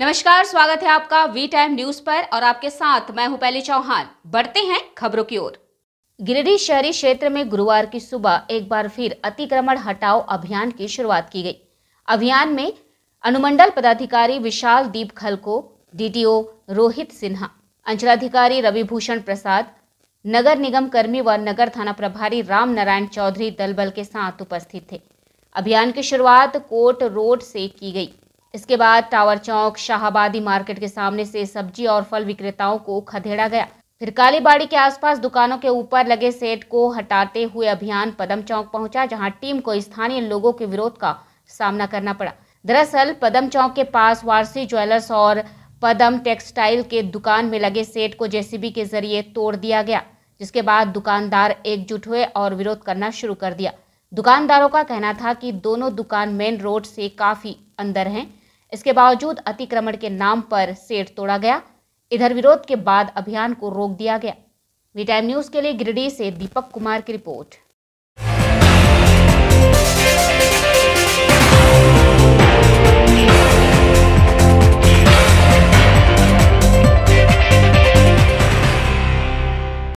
नमस्कार स्वागत है आपका वी टाइम न्यूज पर और आपके साथ मैं हूं पहली चौहान बढ़ते हैं खबरों की ओर गिरिडीह शहरी क्षेत्र में गुरुवार की सुबह एक बार फिर अतिक्रमण हटाओ अभियान की शुरुआत की गई अभियान में अनुमंडल पदाधिकारी विशाल दीप खलको डीटीओ रोहित सिन्हा अंचलाधिकारी रविभूषण प्रसाद नगर निगम कर्मी व नगर थाना प्रभारी राम नारायण चौधरी दलबल के साथ उपस्थित थे अभियान की शुरुआत कोट रोड से की गई इसके बाद टावर चौक शाहबादी मार्केट के सामने से सब्जी और फल विक्रेताओं को खदेड़ा गया फिर कालीबाड़ी के आसपास दुकानों के ऊपर लगे सेट को हटाते हुए अभियान पदम चौक पहुंचा जहां टीम को स्थानीय लोगों के विरोध का सामना करना पड़ा दरअसल पदम चौक के पास वारसी ज्वेलर्स और पदम टेक्सटाइल के दुकान में लगे सेट को जेसीबी के जरिए तोड़ दिया गया जिसके बाद दुकानदार एकजुट हुए और विरोध करना शुरू कर दिया दुकानदारों का कहना था कि दोनों दुकान मेन रोड से काफी अंदर हैं इसके बावजूद अतिक्रमण के नाम पर सेठ तोड़ा गया इधर विरोध के बाद अभियान को रोक दिया गया वी टाइम न्यूज़ के लिए गिरिडीह से दीपक कुमार की रिपोर्ट